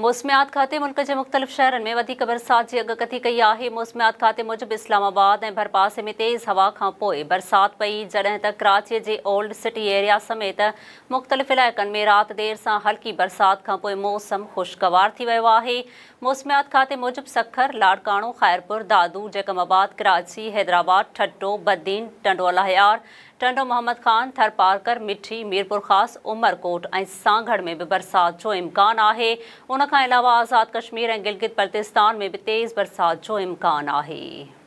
मौसमियात खाते मुल्क के मुख़्तलिफ़ शहर में बरसात की अगकथी कई है मौसमियात खाते मूजिब इस्लामाबाद ए भरपासे में तेज़ हवा का बरसात बरसाति पई जॾहिं त कराची के ओल्ड सिटी एरिया समेत मुख़्तलिफ़ इलाक़ में रात देर से हल्की बरसात का मौसम ख़ुशगवार थी मौसमियात खाते मूजिब सखर लाड़कानो ख़ैरपुर दादू जकमाबाद कराची हैदराबाद ठट्टो बद्दीन टंडो टंडो मोहम्मद ख़ान थरपारकर मिठी मीरपुर खास उमरकोट ए सांगड़ में भी बरसात जो इम्कान है उन खां अलावा आज़ाद कश्मीर एंड गिलगित बल्तिस्तान में भी तेज़ बरसात जो इम्कान है